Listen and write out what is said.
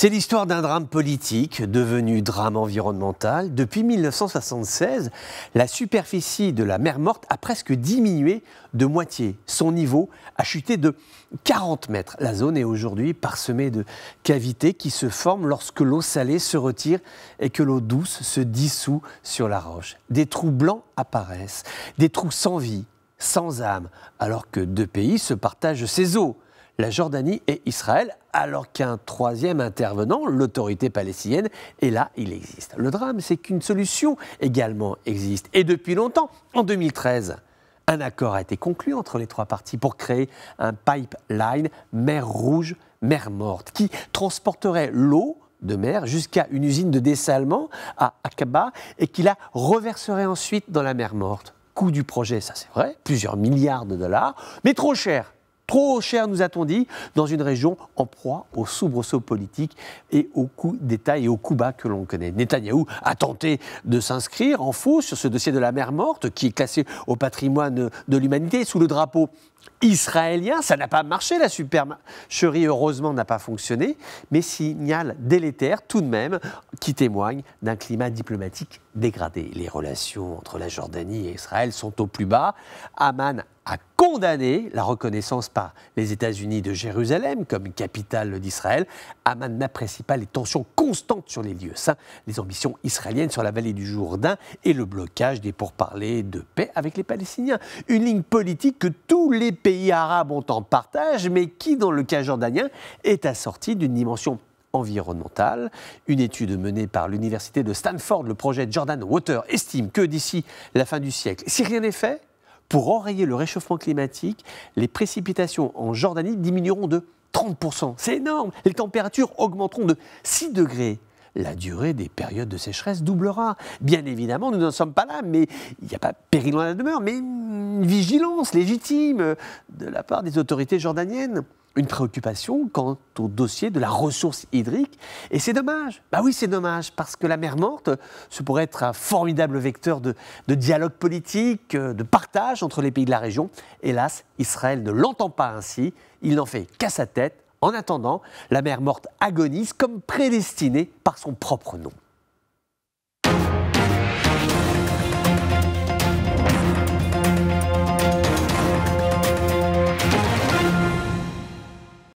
C'est l'histoire d'un drame politique devenu drame environnemental. Depuis 1976, la superficie de la mer Morte a presque diminué de moitié. Son niveau a chuté de 40 mètres. La zone est aujourd'hui parsemée de cavités qui se forment lorsque l'eau salée se retire et que l'eau douce se dissout sur la roche. Des trous blancs apparaissent, des trous sans vie, sans âme, alors que deux pays se partagent ces eaux la Jordanie et Israël, alors qu'un troisième intervenant, l'autorité palestinienne, est là, il existe. Le drame, c'est qu'une solution également existe. Et depuis longtemps, en 2013, un accord a été conclu entre les trois parties pour créer un pipeline mer rouge, mer morte, qui transporterait l'eau de mer jusqu'à une usine de dessalement à Aqaba et qui la reverserait ensuite dans la mer morte. Coût du projet, ça c'est vrai, plusieurs milliards de dollars, mais trop cher trop cher, nous a-t-on dit, dans une région en proie aux soubresauts politiques et aux coups d'État et aux coups bas que l'on connaît. Netanyahou a tenté de s'inscrire en faux sur ce dossier de la mer morte, qui est classé au patrimoine de l'humanité, sous le drapeau israélien. Ça n'a pas marché, la supercherie, heureusement, n'a pas fonctionné, mais signal délétère tout de même qui témoigne d'un climat diplomatique dégradé. Les relations entre la Jordanie et Israël sont au plus bas. Amman a condamné la reconnaissance par les États-Unis de Jérusalem comme capitale d'Israël. Amman n'apprécie pas les tensions constante sur les lieux. Ça, les ambitions israéliennes sur la vallée du Jourdain et le blocage des pourparlers de paix avec les Palestiniens. Une ligne politique que tous les pays arabes ont en partage, mais qui, dans le cas jordanien, est assortie d'une dimension environnementale. Une étude menée par l'université de Stanford, le projet Jordan Water, estime que d'ici la fin du siècle, si rien n'est fait, pour enrayer le réchauffement climatique, les précipitations en Jordanie diminueront de 30%. C'est énorme. Les températures augmenteront de 6 degrés. La durée des périodes de sécheresse doublera. Bien évidemment, nous n'en sommes pas là, mais il n'y a pas péril dans la demeure, mais une vigilance légitime de la part des autorités jordaniennes une préoccupation quant au dossier de la ressource hydrique. Et c'est dommage. Bah oui, c'est dommage, parce que la mer morte, ce pourrait être un formidable vecteur de, de dialogue politique, euh, de partage entre les pays de la région. Hélas, Israël ne l'entend pas ainsi. Il n'en fait qu'à sa tête. En attendant, la mer morte agonise comme prédestinée par son propre nom.